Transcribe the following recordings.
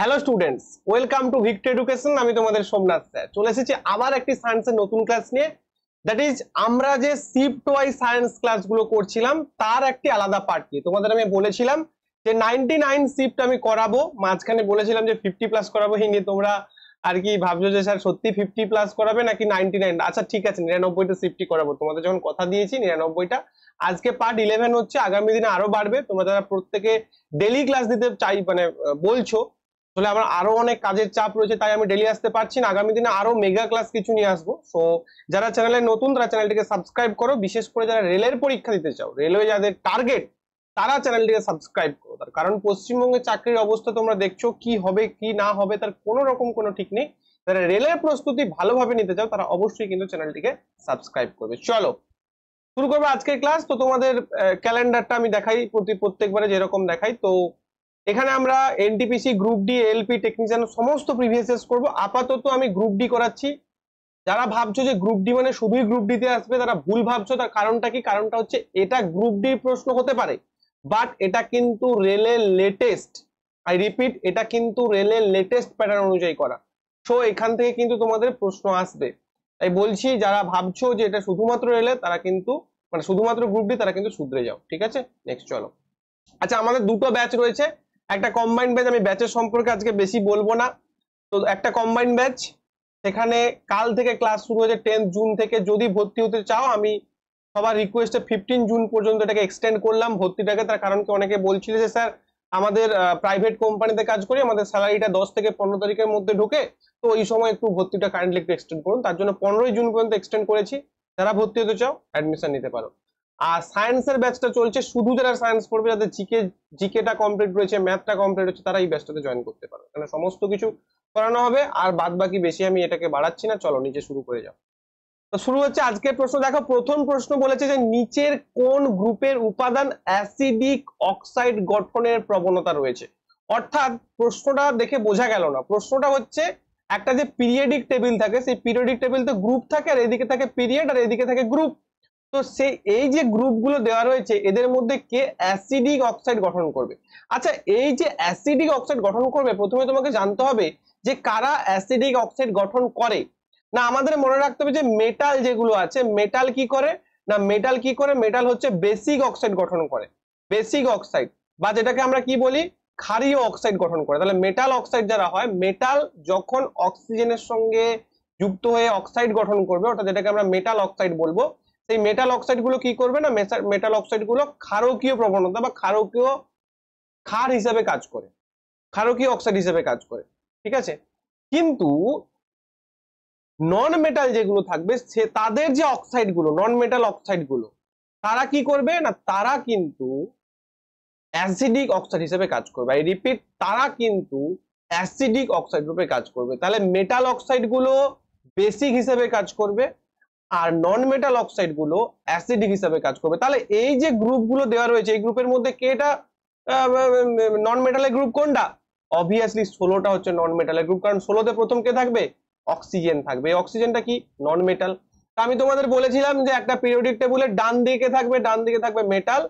hello students welcome to Victor Education আমি তোমাদের Somnath sir চলে এসেছি আবার একটি সায়েন্সের নতুন ক্লাস নিয়ে দ্যাট ইজ আমরা যে শিফট ওয়াই সায়েন্স ক্লাসগুলো করছিলাম তার একটি আলাদা পার্ট নিয়ে তোমাদের আমি বলেছিলাম যে নাইনটি নাইন শিফট আমি করাবো মাঝখানে বলেছিলাম যে ফিফটি প্লাস করাবো হিন্দি তোমরা আর কি ভাবছো যে স্যার সত্যি ফিফটি প্লাস করাবে নাকি নাইনটি নাইন আচ্ছা ঠিক আছে নিরানব্বইটা সিফটি করাবো তোমাদের যখন কথা দিয়েছি নিরানব্বইটা আজকে পার্ট ইলেভেন হচ্ছে আগামী দিনে আরো বাড়বে তোমরা যারা প্রত্যেকে ডেলি ক্লাস দিতে চাই মানে বলছো আসলে আমার আরো অনেক কাজের চাপ রয়েছে তাই আমি ডেলি আসতে পারছি না আগামী দিনে আরো মেগা ক্লাস কিছু নিয়ে আসবো সো যারা চ্যানেলে নতুন তারা চ্যানেলটিকে সাবস্ক্রাইব করো বিশেষ করে যারা রেলের পরীক্ষা দিতে চাও রেলওয়ে যাদের টার্গেট তারা চ্যানেলটিকে সাবস্ক্রাইব করো তার কারণ পশ্চিমবঙ্গে চাকরির অবস্থা তোমরা দেখছো কি হবে কি না হবে তার কোনো রকম কোনো ঠিক নেই তারা রেলের প্রস্তুতি ভালোভাবে নিতে চাও তারা অবশ্যই কিন্তু চ্যানেলটিকে সাবস্ক্রাইব করবে চলো শুরু করবো আজকের ক্লাস তো তোমাদের ক্যালেন্ডারটা আমি দেখাই প্রতি প্রত্যেকবারে যেরকম দেখাই তো এখানে আমরা NTPC group D LP technician সমস্ত প্রিভিয়াস করবো আপাতত আমি গ্রুপ ডি করাচ্ছি যারা ভাবছো যে গ্রুপ ডি মানে শুধুই গ্রুপ ডিতে আসবে তারা ভুল ভাবছো তার কারণটা কি কারণটা হচ্ছে এটা গ্রুপ ডি প্রশ্ন হতে পারে বাট এটা কিন্তু রেলের লেটেস্ট আই রিপিট এটা কিন্তু রেলের লেটেস্ট প্যাটার্ন অনুযায়ী করা সো এখান থেকে কিন্তু তোমাদের প্রশ্ন আসবে তাই বলছি যারা ভাবছো যে এটা শুধুমাত্র রেলে তারা কিন্তু মানে শুধুমাত্র গ্রুপ ডি তারা কিন্তু শুধরে যাও ঠিক আছে নেক্সট চলো আচ্ছা আমাদের দুটো ব্যাচ রয়েছে একটা কম্বাইন্ড ব্যাচ আমি ব্যাচের সম্পর্কে আজকে বেশি বলবো না তো একটা কম্বাইন্ড ব্যাচ সেখানে কাল থেকে ক্লাস শুরু হয়েছে টেন্থ জুন থেকে যদি ভর্তি হতে চাও আমি সবার রিকোয়েস্টে ফিফটিন জুন পর্যন্ত এটাকে এক্সটেন্ড করলাম ভর্তিটাকে তার কারণ কি অনেকে বলছিল যে স্যার আমাদের প্রাইভেট কোম্পানিতে কাজ করি আমাদের স্যালারিটা দশ থেকে পনেরো তারিখের মধ্যে ঢুকে তো এই সময় একটু ভর্তিটা কাইন্ডলি একটু এক্সটেন্ড করুন তার জন্য পনেরোই জুন পর্যন্ত এক্সটেন্ড করেছি যারা ভর্তি হতে চাও অ্যাডমিশন নিতে পারো আর সায়েন্সের ব্যাচটা চলছে শুধু যারা সায়েন্স পড়বে যাদের জিকে জিকেটা কমপ্লিট রয়েছে ম্যাথটা কমপ্লিট হচ্ছে তারা এই ব্যাচটাতে জয়েন করতে পারবে কারণ সমস্ত কিছু করানো হবে আর বাদ বাকি বেশি আমি এটাকে বাড়াচ্ছি না চলো নিচে শুরু করে যাও তো শুরু হচ্ছে আজকের প্রশ্ন দেখো প্রথম প্রশ্ন বলেছে যে নিচের কোন গ্রুপের উপাদান অ্যাসিডিক অক্সাইড গঠনের প্রবণতা রয়েছে অর্থাৎ প্রশ্নটা দেখে বোঝা গেল না প্রশ্নটা হচ্ছে একটা যে পিরিয়ডিক টেবিল থাকে সেই পিরিয়ডিক টেবিল তো গ্রুপ থাকে আর এদিকে থাকে পিরিয়ড আর এদিকে থাকে গ্রুপ তো সেই এই যে গ্রুপগুলো দেওয়া রয়েছে এদের মধ্যে কে অ্যাসিডিক অক্সাইড গঠন করবে আচ্ছা এই যে অ্যাসিডিক অক্সাইড গঠন করবে প্রথমে তোমাকে জানতে হবে যে কারা অ্যাসিডিক অক্সাইড গঠন করে না আমাদের মনে রাখতে হবে যে মেটাল যেগুলো আছে মেটাল কি করে না মেটাল কি করে মেটাল হচ্ছে বেসিক অক্সাইড গঠন করে বেসিক অক্সাইড বা যেটাকে আমরা কি বলি ক্ষারীয় অক্সাইড গঠন করে তাহলে মেটাল অক্সাইড যারা হয় মেটাল যখন অক্সিজেনের সঙ্গে যুক্ত হয়ে অক্সাইড গঠন করবে অর্থাৎ যেটাকে আমরা মেটাল অক্সাইড বলবো সেই মেটাল অক্সাইডগুলো কি করবে না মেটাল অক্সাইডগুলো ক্ষারকীয় প্রবণতা বা ক্ষারকীয় ক্ষার হিসাবে কাজ করে ক্ষারকীয় অক্সাইড হিসাবে কাজ করে ঠিক আছে কিন্তু নন মেটাল যেগুলো থাকবে সে তাদের যে অক্সাইডগুলো নন মেটাল অক্সাইডগুলো তারা কি করবে না তারা কিন্তু অ্যাসিডিক অক্সাইড হিসেবে কাজ করবে আই রিপিট তারা কিন্তু অ্যাসিডিক অক্সাইড রূপে কাজ করবে তাহলে মেটাল অক্সাইডগুলো বেসিক হিসেবে কাজ করবে আর নন মেটাল অক্সাইড গুলো অ্যাসিডিক হিসাবে কাজ করবে তাহলে এই যে গ্রুপ গুলো দেওয়া রয়েছে এই গ্রুপের মধ্যে কেটা নন মেটালের গ্রুপ কোনটা অবভিয়াসলি ষোলোটা হচ্ছে নন মেটালের গ্রুপ কারণ ষোলোতে প্রথম কে থাকবে অক্সিজেন থাকবে এই অক্সিজেনটা কি নন মেটাল তা আমি তোমাদের বলেছিলাম যে একটা পিরিয়ডিক টেবিলের ডান দিকে থাকবে ডান দিকে থাকবে মেটাল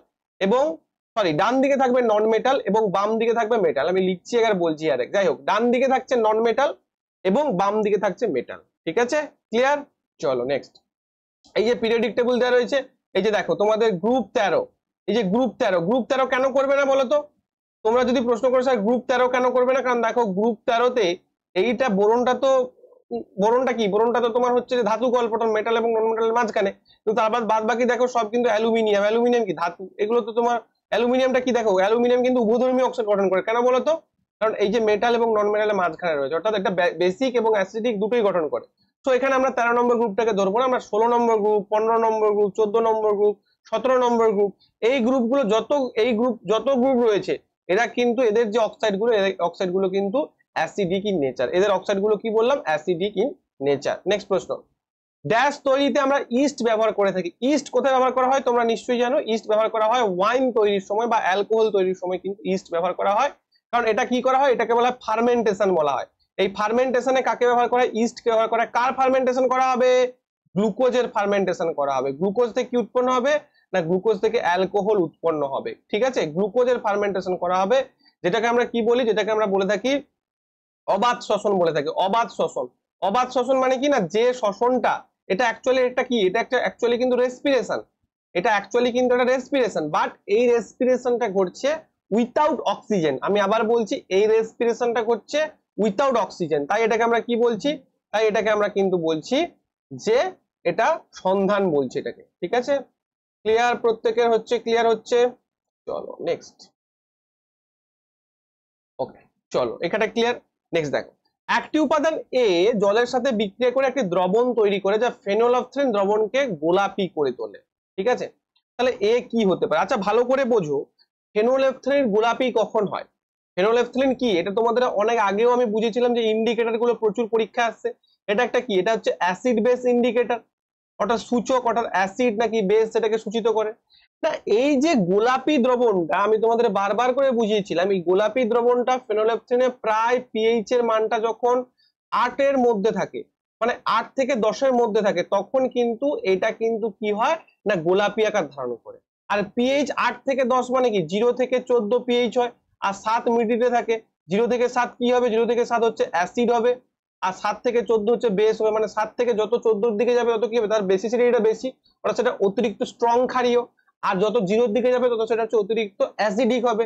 এবং সরি ডান দিকে থাকবে নন মেটাল এবং বাম দিকে থাকবে মেটাল আমি লিখছি আর বলছি আর যাই হোক ডান দিকে থাকছে নন মেটাল এবং বাম দিকে থাকছে মেটাল ঠিক আছে ক্লিয়ার চলো নেক্সট এই যে পিরিয়ডিক টেবিল দেওয়া রয়েছে এই যে দেখো তোমাদের গ্রুপ তেরো এই যে গ্রুপ তেরো গ্রুপ তেরো কেন করবে না বলো তো তোমরা যদি প্রশ্ন করো স্যার গ্রুপ তেরো কেন করবে না কারণ দেখো গ্রুপ তেরোতে এইটা বোরনটা তো বোরনটা কি বোরনটা তো তোমার হচ্ছে ধাতু গল্পটন মেটাল এবং নন মেটালের মাঝখানে তো তার বাদ বাদ বাকি দেখো সব কিন্তু অ্যালুমিনিয়াম অ্যালুমিনিয়াম কি ধাতু এগুলো তো তোমার অ্যালুমিনিয়ামটা কি দেখো অ্যালুমিনিয়াম কিন্তু উভধর্মী অক্সাইড গঠন করে কেন বলো তো কারণ এই যে মেটাল এবং নন মেটালের মাঝখানে রয়েছে অর্থাৎ একটা বেসিক এবং অ্যাসিডিক দুটোই গঠন করে তো এখানে আমরা তেরো নম্বর গ্রুপটাকে ধরবো না আমরা ষোলো নম্বর গ্রুপ পনেরো নম্বর গ্রুপ চোদ্দ নম্বর গ্রুপ সতেরো নম্বর গ্রুপ এই গ্রুপগুলো যত এই গ্রুপ যত গ্রুপ রয়েছে এরা কিন্তু এদের যে অক্সাইডগুলো অক্সাইডগুলো কিন্তু অ্যাসিডিক ইন নেচার এদের অক্সাইডগুলো কি বললাম অ্যাসিডিক ইন নেচার নেক্সট প্রশ্ন ড্যাশ তৈরিতে আমরা ইস্ট ব্যবহার করে থাকি ইস্ট কোথায় ব্যবহার করা হয় তোমরা নিশ্চয়ই জানো ইস্ট ব্যবহার করা হয় ওয়াইন তৈরির সময় বা অ্যালকোহল তৈরির সময় কিন্তু ইস্ট ব্যবহার করা হয় কারণ এটা কি করা হয় এটাকে বলা হয় ফার্মেন্টেশন বলা হয় এই ফার্মেন্টেশনে কাকে ব্যবহার করে কে ব্যবহার করে কার ফার্মেন্টেশন করা হবে গ্লুকোজের ফার্মেন্টেশন করা হবে গ্লুকোজ থেকে উৎপন্ন হবে না গ্লুকোজ থেকে অ্যালকোহল উৎপন্ন হবে ঠিক আছে গ্লুকোজের ফার্মেন্টেশন করা হবে যেটাকে আমরা কি বলি যেটাকে আমরা বলে থাকি অবাধ শ্বসন বলে থাকি অবাধ শ্বসন অবাধ শ্বসন মানে কি না যে শ্বসনটা এটা অ্যাকচুয়ালি এটা কি এটা একটা অ্যাকচুয়ালি কিন্তু রেসপিরেশন এটা অ্যাকচুয়ালি কিন্তু এটা রেসপিরেশন বাট এই রেসপিরেশনটা ঘটছে উইথাউট অক্সিজেন আমি আবার বলছি এই রেসপিরেশনটা ঘটছে উইথাউট অক্সিজেন তাই এটাকে আমরা কি বলছি তাই এটাকে আমরা কিন্তু বলছি যে এটা সন্ধান বলছি এটাকে ঠিক আছে ক্লিয়ার প্রত্যেকের হচ্ছে ক্লিয়ার হচ্ছে চলো নেক্সট ওকে চলো এখানে ক্লিয়ার নেক্সট দেখো একটি উপাদান এ জলের সাথে বিক্রিয়া করে একটি দ্রবণ তৈরি করে যা ফেনোলফথ্রিন দ্রবণকে গোলাপি করে তোলে ঠিক আছে তাহলে এ কি হতে পারে আচ্ছা ভালো করে বোঝো ফেনোলেফথ্রিন গোলাপি কখন হয় ফেরোলেফথলিন কি এটা তোমাদের অনেক আগেও আমি বুঝেছিলাম যে গুলো প্রচুর পরীক্ষা আসছে এটা একটা কি এটা হচ্ছে অ্যাসিড বেস ইন্ডিকেটার অর্থাৎ সূচক অর্থাৎ অ্যাসিড নাকি বেস সেটাকে সূচিত করে না এই যে গোলাপি দ্রবণটা আমি তোমাদের বারবার করে বুঝিয়েছিলাম এই গোলাপি দ্রবণটা ফেনোলেপথিনে প্রায় পিএইচ এর মানটা যখন আটের মধ্যে থাকে মানে আট থেকে দশের মধ্যে থাকে তখন কিন্তু এটা কিন্তু কি হয় না গোলাপি আকার ধারণ করে আর পিএইচ আট থেকে দশ মানে কি জিরো থেকে চোদ্দ পিএইচ হয় আর সাত মিডিতে থাকে জিরো থেকে সাত কি হবে জিরো থেকে সাত হচ্ছে অ্যাসিড হবে আর সাত থেকে চোদ্দ হচ্ছে বেস হবে মানে সাত থেকে যত চোদ্দোর দিকে যাবে তত কি হবে তার বেসিসিটিটা বেশি ওটা সেটা অতিরিক্ত স্ট্রং ক্ষারীয় আর যত জিরোর দিকে যাবে তত সেটা হচ্ছে অতিরিক্ত অ্যাসিডিক হবে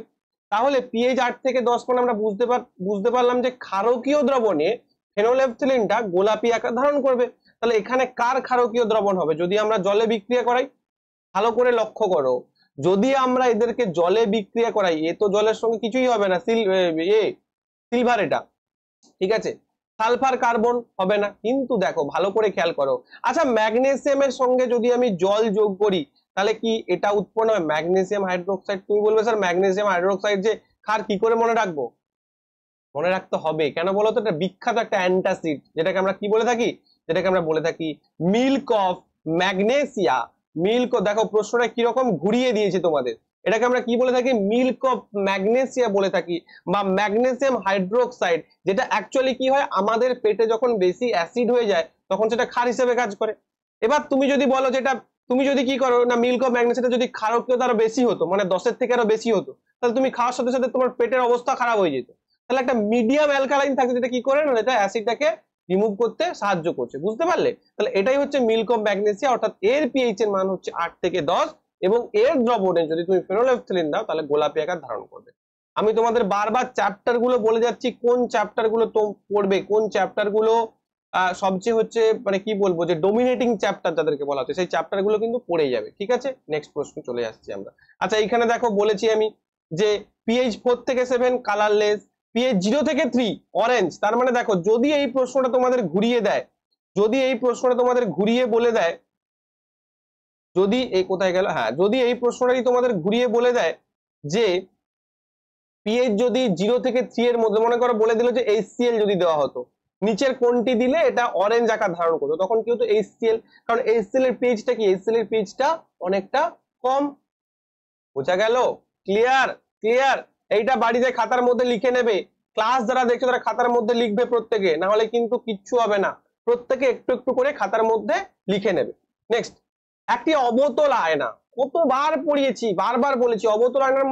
তাহলে পিএইচ আট থেকে দশ মানে আমরা বুঝতে পার বুঝতে পারলাম যে ক্ষারকীয় দ্রবণে ফেনোলেপথেলিনটা গোলাপি আকার ধারণ করবে তাহলে এখানে কার ক্ষারকীয় দ্রবণ হবে যদি আমরা জলে বিক্রিয়া করাই ভালো করে লক্ষ্য করো যদি আমরা এদেরকে জলে বিক্রিয়া করাই এ তো জলের সঙ্গে কিছুই হবে না সিল এ সিলভার এটা ঠিক আছে সালফার কার্বন হবে না কিন্তু দেখো ভালো করে খেয়াল করো আচ্ছা ম্যাগনেসিয়ামের সঙ্গে যদি আমি জল যোগ করি তাহলে কি এটা উৎপন্ন হবে ম্যাগনেসিয়াম হাইড্রোক্সাইড তুমি বলবে স্যার ম্যাগনেসিয়াম হাইড্রোক্সাইড যে খার কি করে মনে রাখবো মনে রাখতে হবে কেন বলো তো এটা বিখ্যাত একটা অ্যান্টাসিড যেটাকে আমরা কি বলে থাকি যেটাকে আমরা বলে থাকি মিল্ক অফ ম্যাগনেসিয়া মিল্ক দেখো প্রশ্নটা কিরকম ঘুরিয়ে দিয়েছে তোমাদের এটাকে আমরা কি বলে থাকি মিল্ক অফ ম্যাগনেসিয়া বলে থাকি বা ম্যাগনেসিয়াম হাইড্রোক্সাইড যেটা অ্যাকচুয়ালি কি হয় আমাদের পেটে যখন বেশি অ্যাসিড হয়ে যায় তখন সেটা খার হিসেবে কাজ করে এবার তুমি যদি বলো যেটা তুমি যদি কি করো না মিল্ক অফ ম্যাগনেসিয়াটা যদি ক্ষারকীয়তা আরো বেশি হতো মানে দশের থেকে আরো বেশি হতো তাহলে তুমি খাওয়ার সাথে সাথে তোমার পেটের অবস্থা খারাপ হয়ে যেত তাহলে একটা মিডিয়াম অ্যালকালাইন থাকে যেটা কি করে না এটা অ্যাসিডটাকে রিমুভ করতে সাহায্য করছে বুঝতে পারলে তাহলে এটাই হচ্ছে মিলকম ম্যাগনেসিয়া অর্থাৎ এর পিএইচ এর মান হচ্ছে আট থেকে দশ এবং এর দ্রবণে যদি তুমি ফেরোলেফথেলিন দাও তাহলে গোলাপি আকার ধারণ করবে আমি তোমাদের বারবার চ্যাপ্টার গুলো বলে যাচ্ছি কোন চ্যাপ্টার গুলো পড়বে কোন চ্যাপ্টার গুলো সবচেয়ে হচ্ছে মানে কি বলবো যে ডোমিনেটিং চ্যাপ্টার যাদেরকে বলা হচ্ছে সেই চ্যাপ্টার গুলো কিন্তু পড়ে যাবে ঠিক আছে নেক্সট প্রশ্ন চলে আসছি আমরা আচ্ছা এখানে দেখো বলেছি আমি যে পিএইচ ফোর থেকে সেভেন কালারলেস পিএইচ জিরো থেকে থ্রি অরেঞ্জ তার মানে দেখো যদি এই প্রশ্নটা তোমাদের ঘুরিয়ে দেয় যদি এই প্রশ্নটা তোমাদের ঘুরিয়ে বলে দেয় যদি এই কোথায় গেল হ্যাঁ যদি এই প্রশ্নটাই তোমাদের ঘুরিয়ে বলে দেয় যে পিএইচ যদি জিরো থেকে থ্রি এর মধ্যে মনে করো বলে দিল যে এইচসিএল যদি দেওয়া হতো নিচের কোনটি দিলে এটা অরেঞ্জ আকার ধারণ করতো তখন কি হতো এইচসিএল কারণ এইচসিএল এর পিএইচটা কি এইচসিএল এর পিএইচটা অনেকটা কম বোঝা গেল ক্লিয়ার ক্লিয়ার এইটা বাড়িতে খাতার মধ্যে লিখে নেবে ক্লাস যারা দেখছো তারা খাতার মধ্যে লিখবে প্রত্যেকে না হলে কিন্তু কিচ্ছু হবে না প্রত্যেকে একটু একটু করে খাতার মধ্যে লিখে নেবে নেক্সট একটি অবতল আয়না কতবার পড়িয়েছি বারবার বলেছি অবতল আয়নার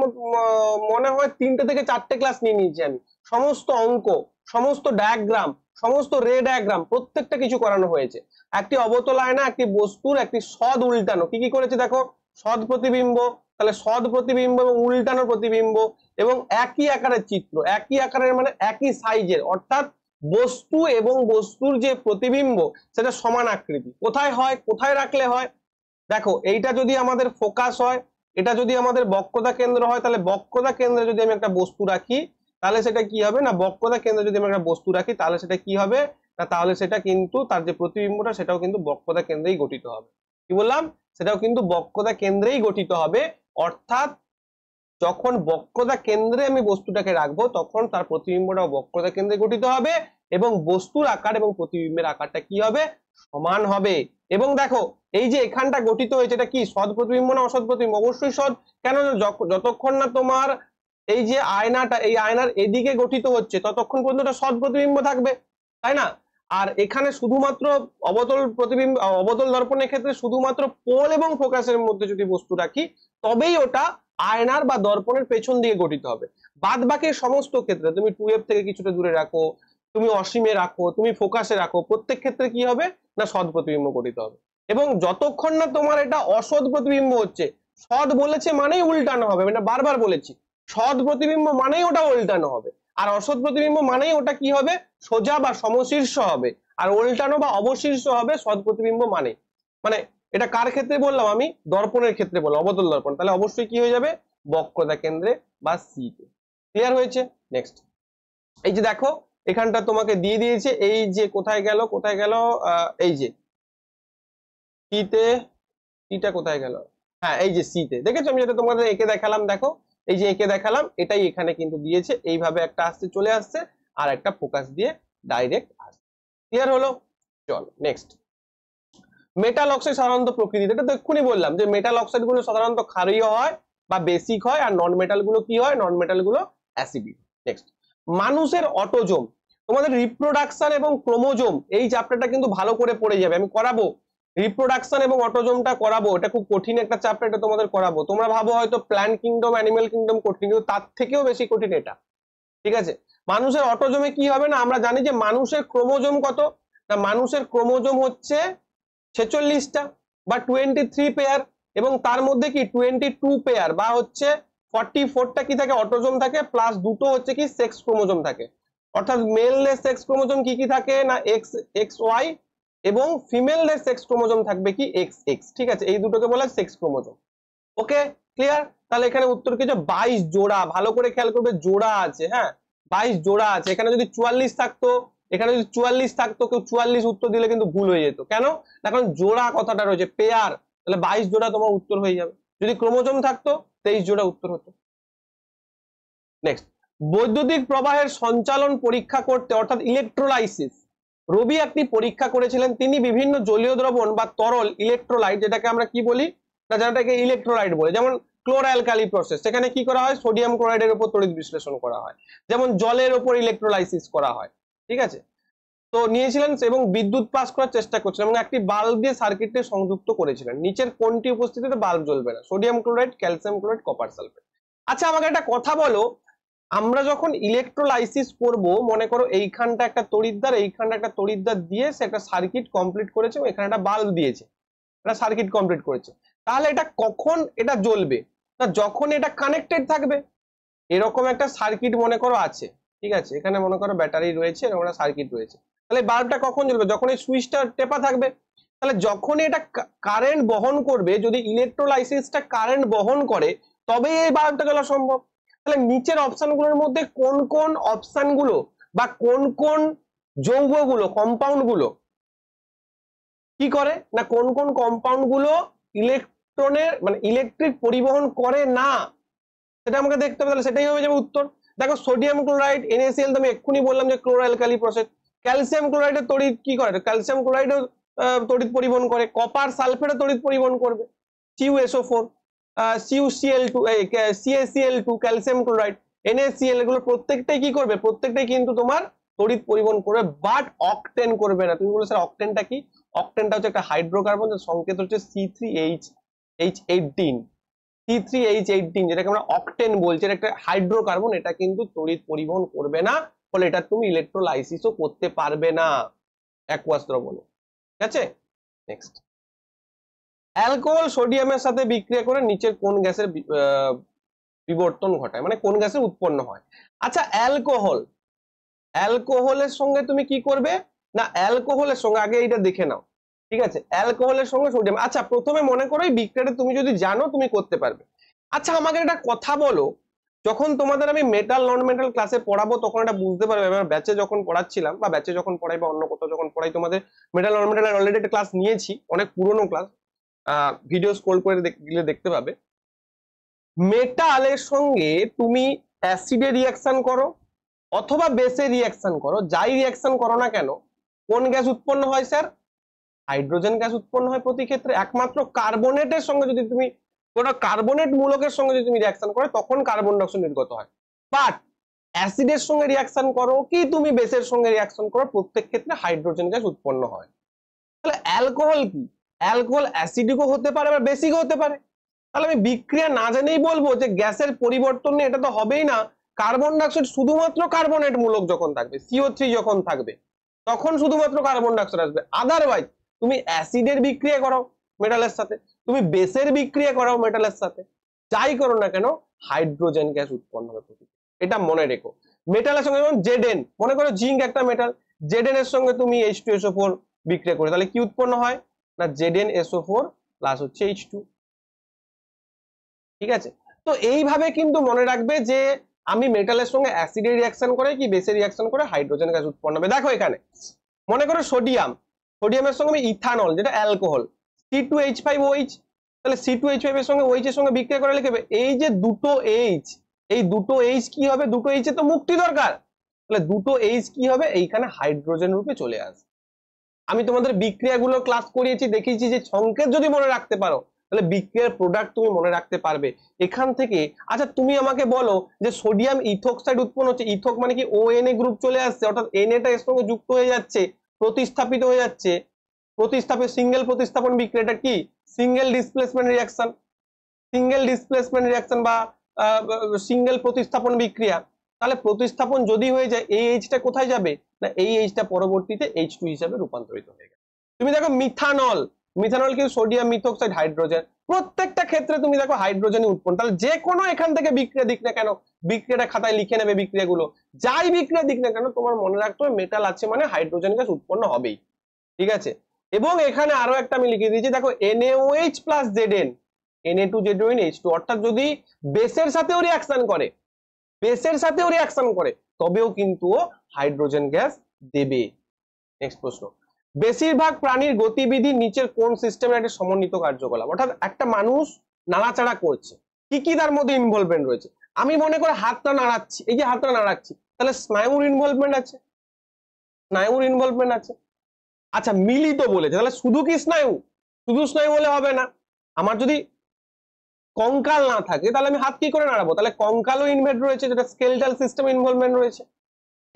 মনে হয় তিনটে থেকে চারটে ক্লাস নিয়ে নিয়েছি আমি সমস্ত অঙ্ক সমস্ত ডায়াগ্রাম সমস্ত রে ডায়াগ্রাম প্রত্যেকটা কিছু করানো হয়েছে একটি অবতল আয়না একটি বস্তুর একটি সদ উল্টানো কি কি করেছে দেখো সদ প্রতিবিম্ব তাহলে সদ প্রতিবিম্ব এবং উল্টানো প্রতিবিম্ব এবং একই আকারের চিত্র একই আকারের মানে একই সাইজের অর্থাৎ বস্তু এবং বস্তুর যে প্রতিবিম্ব সেটা সমান আকৃতি কোথায় হয় কোথায় রাখলে হয় দেখো এইটা যদি আমাদের ফোকাস হয় এটা যদি আমাদের বক্রতা কেন্দ্র হয় তাহলে বক্রতা কেন্দ্রে যদি আমি একটা বস্তু রাখি তাহলে সেটা কি হবে না বক্রতা কেন্দ্রে যদি আমি একটা বস্তু রাখি তাহলে সেটা কি হবে না তাহলে সেটা কিন্তু তার যে প্রতিবিম্বটা সেটাও কিন্তু বক্রতা কেন্দ্রেই গঠিত হবে কি বললাম সেটাও কিন্তু বক্রতা কেন্দ্রেই গঠিত হবে অর্থাৎ যখন বক্রতা কেন্দ্রে আমি বস্তুটাকে রাখবো তখন তার প্রতিবিম্বটা বক্রতা কেন্দ্রে গঠিত হবে এবং বস্তুর আকার এবং প্রতিবিম্বের আকারটা কি হবে সমান হবে এবং দেখো এই যে এখানটা গঠিত হয়েছে এটা কি সৎ প্রতিবিম্ব না অসৎ প্রতিবিম্ব অবশ্যই সৎ কেন যতক্ষণ না তোমার এই যে আয়নাটা এই আয়নার এদিকে গঠিত হচ্ছে ততক্ষণ পর্যন্ত সৎ প্রতিবিম্ব থাকবে তাই না আর এখানে শুধুমাত্র অবতল প্রতিবিম্ব অবতল দর্পণের ক্ষেত্রে শুধুমাত্র পোল এবং ফোকাসের মধ্যে যদি বস্তু রাখি তবেই ওটা আয়নার বা দর্পণের পেছন দিয়ে গঠিত হবে বাদ বাকি সমস্ত ক্ষেত্রে তুমি টু এফ থেকে কিছুটা দূরে রাখো তুমি অসীমে রাখো তুমি ফোকাসে রাখো প্রত্যেক ক্ষেত্রে কি হবে না সদ প্রতিবিম্ব গঠিত হবে এবং যতক্ষণ না তোমার এটা অসৎ প্রতিবিম্ব হচ্ছে সদ বলেছে মানেই উল্টানো হবে এটা মানে বারবার বলেছি সদ প্রতিবিম্ব মানেই ওটা উল্টানো হবে আর অসৎ প্রতিবিম্ব মানেই ওটা কি হবে সোজা বা সমশীর্ষ হবে আর উল্টানো বা অবশীর্ষ হবে সৎ প্রতিবিম্ব মানে মানে এটা কার ক্ষেত্রে বললাম আমি দর্পণের ক্ষেত্রে বললাম অবতল দর্পণ তাহলে অবশ্যই কি হয়ে যাবে বক্রতা কেন্দ্রে বা সিতে ক্লিয়ার হয়েছে নেক্সট এই যে দেখো এখানটা তোমাকে দিয়ে দিয়েছে এই যে কোথায় গেল কোথায় গেল এই যে টিতে সিটা কোথায় গেল হ্যাঁ এই যে সিতে দেখেছো আমি যেটা তোমাদের একে দেখালাম দেখো এই যে একে দেখালাম এটাই এখানে কিন্তু দিয়েছে এইভাবে একটা আসতে চলে আসছে আর একটা ফোকাস দিয়ে ডাইরেক্ট আসছে ক্লিয়ার হলো চল নেক্সট মেটাল অক্সাইড সাধারণত প্রকৃতিতে এটা তো এক্ষুনি বললাম যে মেটাল অক্সাইড গুলো সাধারণত ক্ষারীয় হয় বা বেসিক হয় আর নন মেটাল গুলো কি হয় নন মেটাল গুলো অ্যাসিডিক নেক্সট মানুষের অটোজোম তোমাদের রিপ্রোডাকশন এবং ক্রোমোজোম এই চ্যাপ্টারটা কিন্তু ভালো করে পড়ে যাবে আমি করাবো রিপ্রোডাকশন এবং অটোজোমটা করাবো এটা খুব কঠিন একটা চ্যাপ্টার এটা তোমাদের করাবো তোমরা ভাবো হয়তো প্ল্যান্ট কিংডম অ্যানিমেল কিংডম কঠিন কিন্তু তার থেকেও বেশি কঠিন এটা ঠিক আছে মানুষের অটোজোমে কি হবে না আমরা জানি যে মানুষের ক্রোমোজোম কত না মানুষের ক্রোমোজোম হচ্ছে ছেচল্লিশটা বা টোয়েন্টি থ্রি পেয়ার এবং তার মধ্যে কি টোয়েন্টি টু পেয়ার বা হচ্ছে ফর্টি ফোরটা কি থাকে অটোজম থাকে প্লাস দুটো হচ্ছে কি সেক্স ক্রোমোজম থাকে অর্থাৎ মেলদের সেক্স ক্রোমোজম কি কি থাকে না এক্স এক্স ওয়াই এবং ফিমেলদের সেক্স ক্রোমোজম থাকবে কি এক্স এক্স ঠিক আছে এই দুটোকে বলে সেক্স ক্রোমোজম ওকে ক্লিয়ার তাহলে এখানে উত্তর কি বাইশ জোড়া ভালো করে খেয়াল করবে জোড়া আছে হ্যাঁ বাইশ জোড়া আছে এখানে যদি চুয়াল্লিশ থাকতো এখানে যদি চুয়াল্লিশ থাকতো কেউ চুয়াল্লিশ উত্তর দিলে কিন্তু ভুল হয়ে যেত কেন না কারণ জোড়া কথাটা রয়েছে পেয়ার তাহলে বাইশ জোড়া তোমার উত্তর হয়ে যাবে যদি ক্রোমোজম থাকতো তেইশ জোড়া উত্তর হতো নেক্সট বৈদ্যুতিক প্রবাহের সঞ্চালন পরীক্ষা করতে অর্থাৎ ইলেকট্রোলাইসিস রবি একটি পরীক্ষা করেছিলেন তিনি বিভিন্ন জলীয় দ্রবণ বা তরল ইলেকট্রোলাইট যেটাকে আমরা কি বলি না যেটাকে ইলেকট্রোলাইট বলে যেমন ক্লোরালকালি প্রসেস সেখানে কি করা হয় সোডিয়াম ক্লোরাইডের উপর তড়িৎ বিশ্লেষণ করা হয় যেমন জলের উপর ইলেকট্রোলাইসিস করা হয় ঠিক আছে তো নিয়েছিলেন এবং বিদ্যুৎ পাস করার চেষ্টা করছিলেন এবং একটি বাল্ব দিয়ে সার্কিটটি সংযুক্ত করেছিলেন নিচের কোনটি উপস্থিতিতে বাল্ব জ্বলবে না sodium chloride calcium chloride copper sulphate আচ্ছা আমাকে একটা কথা বলো আমরা যখন ইলেকট্রোলাইসিস করব মনে করো এইখানটা একটা তড়িদ্দার এইখানটা একটা তড়িদ্দার দিয়ে সে একটা সার্কিট কমপ্লিট করেছে এবং এখানে একটা বাল্ব দিয়েছে একটা সার্কিট কমপ্লিট করেছে তাহলে এটা কখন এটা জ্বলবে না যখন এটা কানেক্টেড থাকবে এরকম একটা সার্কিট মনে করো আছে ঠিক আছে এখানে মনে করো ব্যাটারি রয়েছে এরকম একটা সার্কিট রয়েছে তাহলে বাল্বটা কখন জ্বলবে যখন এই সুইচটা টেপা থাকবে তাহলে যখনই এটা কারেন্ট বহন করবে যদি ইলেকট্রোলাইসিসটা কারেন্ট বহন করে তবে এই বাল্বটা জ্বলা সম্ভব তাহলে নিচের অপশনগুলোর মধ্যে কোন কোন অপশনগুলো বা কোন কোন যৌগগুলো কম্পাউন্ডগুলো কি করে না কোন কোন কম্পাউন্ডগুলো ইলেকট্রনের মানে ইলেকট্রিক পরিবহন করে না সেটা আমাকে দেখতে হবে তাহলে সেটাই হয়ে যাবে উত্তর দেখো সোডিয়াম ক্লোরাইড এনএসএল তুমি আমি এক্ষুনি বললাম যে ক্লোরালকালি প্রসেস ক্যালসিয়াম ক্লোরাইডের তড়িৎ কি করে ক্যালসিয়াম ক্লোরাইড তড়িৎ পরিবহন করে কপার সালফেটের তড়িৎ পরিবহন করবে CU SO four CU CL two CACL two calcium chloride NACL এগুলো প্রত্যেকটাই কি করবে প্রত্যেকটাই কিন্তু তোমার তড়িৎ পরিবহন করবে বাট অকটেন করবে না তুমি বলো স্যার অকটেনটা কি অকটেনটা হচ্ছে একটা হাইড্রোকার্বন যার সংকেত হচ্ছে C three H H eighteen three H eighteen যেটাকে আমরা অকটেন বলছি একটা হাইড্রোকার্বন এটা কিন্তু তড়িৎ পরিবহন করবে না ফলে এটা তুমি ইলেকট্রোলাইসিসও করতে পারবে না অ্যাকোয়াস ঠিক আছে নেক্সট অ্যালকোহল সোডিয়ামের সাথে বিক্রিয়া করে নিচের কোন গ্যাসের বিবর্তন ঘটায় মানে কোন গ্যাসের উৎপন্ন হয় আচ্ছা অ্যালকোহল অ্যালকোহলের সঙ্গে তুমি কি করবে না অ্যালকোহলের সঙ্গে আগে এটা দেখে নাও ঠিক আছে অ্যালকোহলের সঙ্গে সোডিয়াম আচ্ছা প্রথমে মনে করো এই বিক্রিয়াটা তুমি যদি জানো তুমি করতে পারবে আচ্ছা আমাকে একটা কথা বলো যখন তোমাদের আমি মেটাল নন মেটাল ক্লাসে পড়াবো তখন এটা বুঝতে পারবে এবার ব্যাচে যখন পড়াচ্ছিলাম বা ব্যাচে যখন পড়াই বা অন্য কোথাও যখন পড়াই তোমাদের মেটাল নন মেটাল অলরেডি একটা ক্লাস নিয়েছি অনেক পুরনো ক্লাস ভিডিও স্ক্রোল করে গেলে দেখতে পাবে মেটালের সঙ্গে তুমি অ্যাসিডে রিয়াকশন করো অথবা বেসে রিয়াকশন করো যাই রিয়াকশন করো না কেন কোন গ্যাস উৎপন্ন হয় স্যার হাইড্রোজেন গ্যাস উৎপন্ন হয় প্রতি ক্ষেত্রে একমাত্র কার্বনেটের সঙ্গে যদি তুমি কোনো কার্বনেট মূলকের সঙ্গে যদি তুমি রিয়াকশন করো তখন কার্বন ডাইঅক্সাইড নির্গত হয় বাট অ্যাসিডের সঙ্গে রিয়াকশন করো কি তুমি বেসের সঙ্গে রিয়াকশন করো প্রত্যেক ক্ষেত্রে হাইড্রোজেন গ্যাস উৎপন্ন হয় তাহলে অ্যালকোহল কি অ্যালকোহল অ্যাসিডিকও হতে পারে বা বেসিকও হতে পারে তাহলে আমি বিক্রিয়া না জেনেই বলবো যে গ্যাসের পরিবর্তন এটা তো হবেই না কার্বন ডাইঅক্সাইড শুধুমাত্র কার্বনেট মূলক যখন থাকবে সিও থ্রি যখন থাকবে তখন শুধুমাত্র কার্বন ডাইঅক্সাইড আসবে আদারওয়াইজ তুমি অ্যাসিডের বিক্রিয়া করো মেটালের সাথে তুমি বেসের বিক্রিয়া করো মেটালের সাথে যাই করো না কেন হাইড্রোজেন গ্যাস উৎপন্ন হবে এটা মনে রেখো মেটালের সঙ্গে যেমন জেডেন মনে করো জিঙ্ক একটা মেটাল জেডেন এর সঙ্গে তুমি এইচ টু এসও ফোর বিক্রিয়া করে তাহলে কি উৎপন্ন হয় না জেডেন এসও ফোর প্লাস হচ্ছে এইচ টু ঠিক আছে তো এইভাবে কিন্তু মনে রাখবে যে আমি মেটালের সঙ্গে অ্যাসিডের রিয়াকশন করে কি বেসের রিয়াকশন করে হাইড্রোজেন গ্যাস উৎপন্ন হবে দেখো এখানে মনে করো সোডিয়াম সোডিয়ামের সঙ্গে ইথানল যেটা alcohol C two H five O H তাহলে সি টু এইচ ফাইভ এর সঙ্গে ওইচ এর সঙ্গে বিক্রিয়া করে লিখবে এই যে দুটো এইচ এই দুটো এইচ কি হবে দুটো এইচ এ তো মুক্তি দরকার তাহলে দুটো এইচ কি হবে এইখানে হাইড্রোজেন রূপে চলে আসবে আমি তোমাদের বিক্রিয়াগুলো ক্লাস করিয়েছি দেখিয়েছি যে সংকেত যদি মনে রাখতে পারো তাহলে বিক্রিয়ার প্রোডাক্ট তুমি মনে রাখতে পারবে এখান থেকে আচ্ছা তুমি আমাকে বলো যে সোডিয়াম ইথোক্সাইড উৎপন্ন হচ্ছে ইথোক মানে কি ও এন এ গ্রুপ চলে আসছে অর্থাৎ এন এটা এর সঙ্গে যুক্ত হয়ে যাচ্ছে প্রতিস্থাপিত হয়ে যাচ্ছে প্রতিস্থাপিত সিঙ্গেল প্রতিস্থাপন বিক্রিয়াটা কি single displacement reaction single displacement reaction বা সিঙ্গেল প্রতিস্থাপন বিক্রিয়া তাহলে প্রতিস্থাপন যদি হয়ে যায় এই এইচটা কোথায় যাবে না এই এইচটা পরবর্তীতে এইচ টু হিসাবে রূপান্তরিত হয়ে গেল তুমি দেখো মিথানল মিথানল কি সোডিয়াম মিথক্সাইড হাইড্রোজেন প্রত্যেকটা ক্ষেত্রে তুমি দেখো হাইড্রোজেন উৎপন্ন তাহলে যে কোনো এখান থেকে বিক্রিয়া দিক না কেন বিক্রিয়াটা খাতায় লিখে নেবে বিক্রিয়াগুলো যাই বিক্রিয়া দিক না কেন তোমার মনে রাখতে হবে মেটাল আছে মানে হাইড্রোজেন গ্যাস উৎপন্ন হবেই ঠিক আছে এবং এখানে আরো একটা আমি লিখে দিয়েছি দেখো NaOH প্লাস এইচ টু অর্থাৎ যদি বেসের সাথেও রিঅ্যাকশন করে বেসের সাথেও রিঅ্যাকশন করে তবেও কিন্তু হাইড্রোজেন গ্যাস দেবে নেক্সট প্রশ্ন বেশিরভাগ প্রাণীর গতিবিধি নিচের কোন সিস্টেমের একটা সমন্বিত কার্যকলাপ অর্থাৎ একটা মানুষ নাড়াচাড়া করছে কি কি তার মধ্যে ইনভলভমেন্ট রয়েছে আমি মনে করে হাতটা নাড়াচ্ছি এই যে হাতটা নাড়াচ্ছি তাহলে স্নায়ুর ইনভলভমেন্ট আছে স্নায়ুর ইনভলভমেন্ট আছে আচ্ছা মিলিত বলেছে তাহলে শুধু কি স্নায়ু শুধু স্নায়ু হলে হবে না আমার যদি কঙ্কাল না থাকে তাহলে আমি হাত কি করে নাড়াবো তাহলে কঙ্কালও ইনভেট রয়েছে যেটা স্কেলটাল সিস্টেম ইনভলভমেন্ট রয়েছে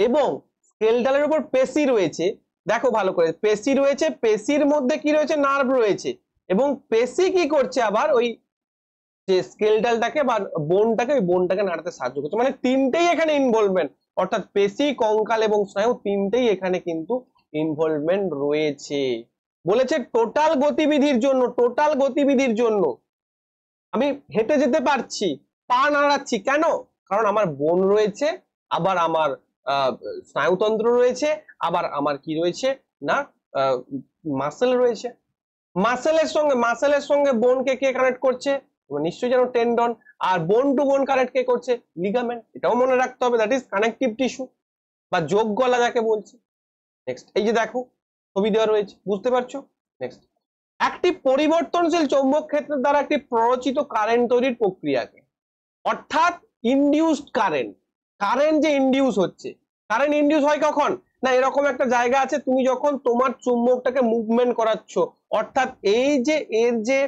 এবং স্কেলটালের উপর পেশি রয়েছে দেখো ভালো করে পেশি রয়েছে পেশির মধ্যে কি রয়েছে নার্ভ রয়েছে এবং পেশি কি করছে আবার ওই যে স্কেলটালটাকে বা বোনটাকে ওই বোনটাকে নাড়াতে সাহায্য করছে মানে তিনটেই এখানে ইনভলভমেন্ট অর্থাৎ পেশি কঙ্কাল এবং স্নায়ু তিনটেই এখানে কিন্তু ইনভলভমেন্ট রয়েছে বলেছে টোটাল গতিবিধির জন্য টোটাল গতিবিধির জন্য আমি হেঁটে যেতে পারছি পা নাড়াচ্ছি কেন কারণ আমার বোন রয়েছে আবার আমার স্নায়ুতন্ত্র রয়েছে আবার আমার কি রয়েছে না মাসেল রয়েছে মাসেলের সঙ্গে মাসেলের সঙ্গে বোনকে কে কানেক্ট করছে নিশ্চয়ই যেন টেন্ডন আর বোন টু বোন কানেক্ট কে করছে লিগামেন্ট এটাও মনে রাখতে হবে দ্যাট ইজ কানেকটিভ টিস্যু বা যোগ গলা যাকে বলছি নেক্সট এই যে দেখো ছবি দেওয়া রয়েছে বুঝতে পারছো নেক্সট একটি পরিবর্তনশীল চৌম্বক ক্ষেত্রের দ্বারা একটি প্ররোচিত কারেন্ট তৈরির প্রক্রিয়াকে অর্থাৎ ইন্ডিউসড কারেন্ট কারেন্ট যে ইন্ডিউস হচ্ছে কারেন্ট ইন্ডিউস হয় কখন না এরকম একটা জায়গা আছে তুমি যখন তোমার চুম্বকটাকে মুভমেন্ট করাচ্ছ অর্থাৎ এই যে এর যে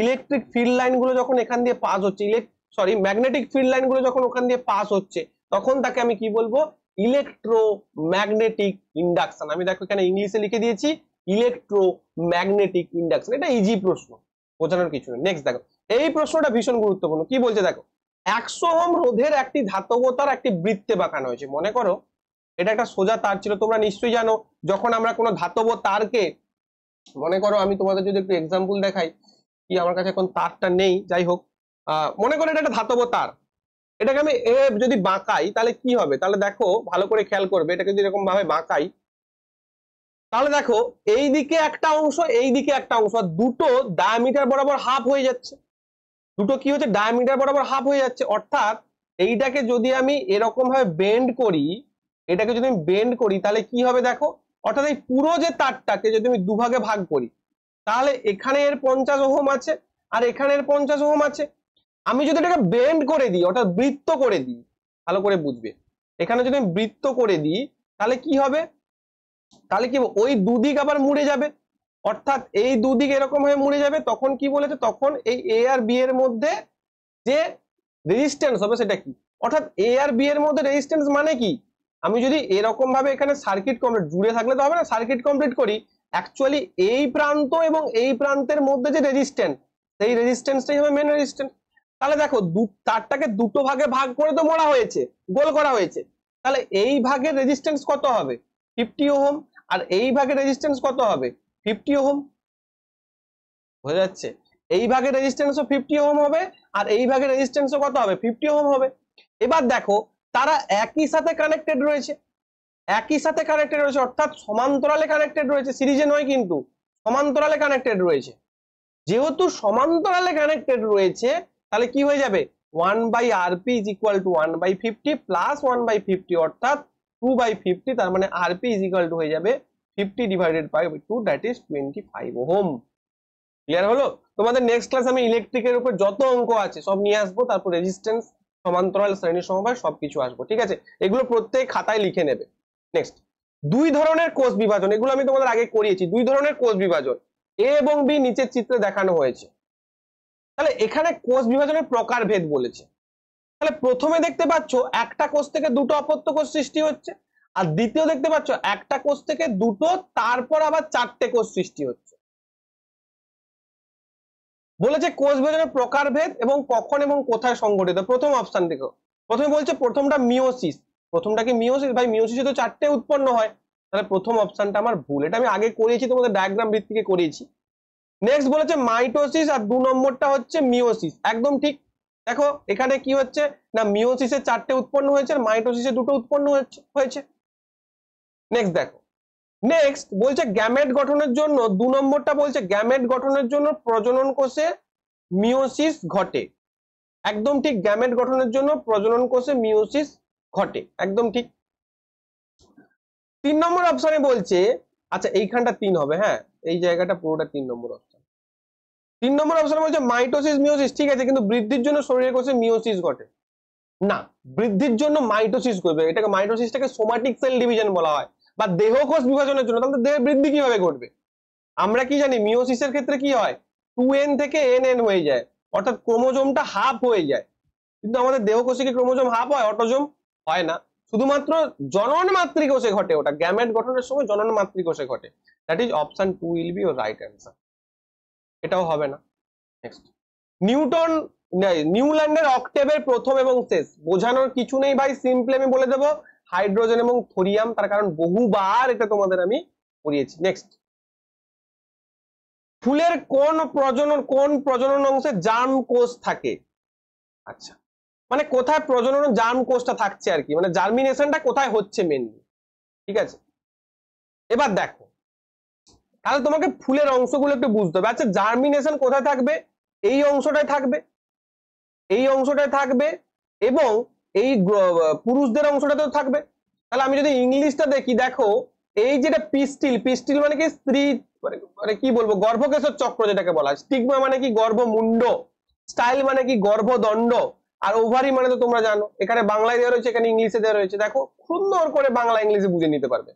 ইলেকট্রিক ফিল্ড লাইনগুলো যখন এখান দিয়ে পাস হচ্ছে সরি ম্যাগনেটিক ফিল্ড লাইনগুলো যখন ওখান দিয়ে পাস হচ্ছে তখন তাকে আমি কি বলবো ইলেকট্রো ম্যাগনেটিক ইন্ডাকশন আমি দেখো এখানে ইংলিশে লিখে দিয়েছি ইলেকট্রো ম্যাগনেটিক ইন্ডাকশন এটা ইজি প্রশ্ন বোঝানোর কিছু নেই নেক্সট দেখো এই প্রশ্নটা ভীষণ গুরুত্বপূর্ণ কি বলছে দেখো একশো ওম রোধের একটি ধাতব তার একটি বৃত্তে বাঁকানো হয়েছে মনে করো এটা একটা সোজা তার ছিল তোমরা নিশ্চয়ই জানো যখন আমরা কোনো ধাতব তারকে মনে করো আমি তোমাদের যদি একটু এক্সাম্পল দেখাই কি আমার কাছে এখন তারটা নেই যাই হোক মনে করো এটা একটা ধাতব তার এটাকে আমি এ যদি বাঁকাই তাহলে কি হবে তাহলে দেখো ভালো করে খেয়াল করবে এটাকে যদি এরকম ভাবে বাঁকাই তাহলে দেখো এই দিকে একটা অংশ এই দিকে একটা অংশ দুটো ডায়ামিটার বরাবর হাফ হয়ে যাচ্ছে দুটো কি হচ্ছে ডায়ামিটার বরাবর হাফ হয়ে যাচ্ছে অর্থাৎ এইটাকে যদি আমি এরকম ভাবে বেন্ড করি এটাকে যদি আমি বেন্ড করি তাহলে কি হবে দেখো অর্থাৎ এই পুরো যে তারটাকে যদি আমি দুভাগে ভাগ করি তাহলে এখানে এর পঞ্চাশ ওহম আছে আর এখানে এর পঞ্চাশ ওহম আছে আমি যদি এটাকে বেন্ড করে দিই অর্থাৎ বৃত্ত করে দিই ভালো করে বুঝবে এখানে যদি আমি বৃত্ত করে দিই তাহলে কি হবে তাহলে কি ওই দুদিক আবার মুড়ে যাবে অর্থাৎ এই দুদিক এরকম হয়ে মুড়ে যাবে তখন কি বলেছে তখন এই এ আর বি এর মধ্যে যে রেজিস্ট্যান্স হবে সেটা কি অর্থাৎ এ আর বি এর মধ্যে রেজিস্ট্যান্স মানে কি আমি যদি এরকম ভাবে এখানে সার্কিট কমপ্লিট জুড়ে থাকলে তো হবে না সার্কিট কমপ্লিট করি অ্যাকচুয়ালি এই প্রান্ত এবং এই প্রান্তের মধ্যে যে রেজিস্ট্যান্স সেই রেজিস্ট্যান্সটাই হবে মেন রেজিস্ট্যান্স তাহলে দেখো তারটাকে দুটো ভাগে ভাগ করে তো মোড়া হয়েছে গোল করা হয়েছে তাহলে এই ভাগের রেজিস্ট্যান্স কত হবে ফিফটি ওহম আর এই ভাগের রেজিস্ট্যান্স কত হবে ফিফটি ওহম বোঝা যাচ্ছে এই ভাগে রেজিস্ট্যান্সও ফিফটি ওহম হবে আর এই ভাগের রেজিস্ট্যান্সও কত হবে ফিফটি ওহম হবে এবার দেখো তারা একই সাথে কানেক্টেড রয়েছে একই সাথে কানেক্টেড রয়েছে অর্থাৎ সমান্তরালে কানেক্টেড রয়েছে সিরিজে নয় কিন্তু সমান্তরালে কানেক্টেড রয়েছে যেহেতু সমান্তরালে কানেক্টেড রয়েছে তাহলে কি হয়ে যাবে one by RP is equal to one by fifty plus one by fifty অর্থাৎ টু বাই ফিফটি তার মানে আরপি ইজ ইকুয়াল টু হয়ে যাবে fifty divided by two that is twenty five ohm clear হলো তোমাদের নেক্সট ক্লাস আমি ইলেকট্রিকের উপর যত অঙ্ক আছে সব নিয়ে আসবো তারপর রেজিস্ট্যান্স সমান্তরাল শ্রেণী সমবায় সবকিছু আসবো ঠিক আছে এগুলো প্রত্যেক খাতায় লিখে নেবে নেক্সট দুই ধরনের কোষ বিভাজন এগুলো আমি তোমাদের আগে করিয়েছি দুই ধরনের কোষ বিভাজন এ এবং বি নিচের চিত্রে দেখানো হয়েছে তাহলে এখানে কোষ বিভাজনের প্রকারভেদ বলেছে তাহলে প্রথমে দেখতে পাচ্ছ একটা কোষ থেকে দুটো অপত্য কোষ সৃষ্টি হচ্ছে আর দ্বিতীয় দেখতে পাচ্ছ একটা কোষ থেকে দুটো তারপর আবার চারটে কোষ সৃষ্টি হচ্ছে বলেছে কোষ বিভাজনের প্রকারভেদ এবং কখন এবং কোথায় সংঘটিত প্রথম অপশন থেকে প্রথমে বলছে প্রথমটা মিওসিস প্রথমটা কি মিওসিস ভাই মিওসিসে তো চারটে উৎপন্ন হয় তাহলে প্রথম অপশনটা আমার ভুল এটা আমি আগে করিয়েছি তোমাদের ডায়াগ্রাম ভিত্তিকে করিয়েছি নেক্সট বলেছে মাইটোসিস আর দু নম্বরটা হচ্ছে মিওসিস একদম ঠিক দেখো এখানে কি হচ্ছে না মিওসিসে চারটে উৎপন্ন হয়েছে আর মাইটোসিসে দুটো উৎপন্ন হয়েছে নেক্সট দেখো নেক্সট বলছে গ্যামেট গঠনের জন্য দু নম্বরটা বলছে গ্যামেট গঠনের জন্য প্রজনন কোষে মিওসিস ঘটে একদম ঠিক গ্যামেট গঠনের জন্য প্রজনন কোষে মিওসিস ঘটে একদম ঠিক তিন নম্বর অপশনে বলছে আচ্ছা এইখানটা তিন হবে হ্যাঁ এই জায়গাটা পুরোটা তিন নম্বর অপশন তিন নম্বর অপশনে বলছে মাইটোসিস মিওসিস ঠিক আছে কিন্তু বৃদ্ধির জন্য শরীরের কোষে মিওসিস ঘটে না বৃদ্ধির জন্য মাইটোসিস করবে এটাকে মাইটোসিসটাকে সোমাটিক সেল ডিভিশন বলা হয় বা দেহকোষ বিভাজনের জন্য তাহলে দেহ বৃদ্ধি কিভাবে ঘটবে আমরা কি জানি মিওসিসের ক্ষেত্রে কি হয় টু এন থেকে এন এন হয়ে যায় অর্থাৎ ক্রোমোজোমটা হাফ হয়ে যায় কিন্তু আমাদের দেহকোষে কি ক্রোমোজোম হাফ হয় অটোজোম হয় না শুধুমাত্র জনন মাতৃকোষে ঘটে ওটা গ্যামেট গঠনের সময় জনন মাতৃকোষে ঘটে that is option two will be right answer এটাও হবে না নেক্সট নিউটন নিউল্যান্ডের অক্টেভের প্রথম এবং শেষ বোঝানোর কিছু নেই ভাই সিম্পলি আমি বলে দেবো হাইড্রোজেন এবং থোরিয়াম তার কারণ বহুবার এটা তোমাদের আমি পড়িয়েছি নেক্সট ফুলের কোন প্রজনন কোন প্রজনন অংশে জার্ম কোষ থাকে আচ্ছা মানে কোথায় প্রজনন জার্ম কোষটা থাকছে আর কি মানে জার্মিনেশনটা কোথায় হচ্ছে মেনলি ঠিক আছে এবার দেখো তাহলে তোমাকে ফুলের অংশগুলো একটু বুঝতে হবে আচ্ছা জার্মিনেশন কোথায় থাকবে এই অংশটাই থাকবে এই অংশটাই থাকবে এবং এই পুরুষদের অংশটা তো থাকবে তাহলে আমি যদি ইংলিশটা দেখি দেখো এই যেটা পিস্টিল পিস্টিল মানে কি স্ত্রী মানে, মানে কি বলবো গর্ভকেশর চক্র যেটাকে বলা হয় স্টিগমা মানে কি মুন্ড স্টাইল মানে কি গর্ভদণ্ড আর ওভারি মানে তো তোমরা জানো এখানে বাংলায় দেওয়া রয়েছে এখানে ইংলিশে দেওয়া রয়েছে দেখো সুন্দর করে বাংলা ইংলিশে বুঝে নিতে পারবে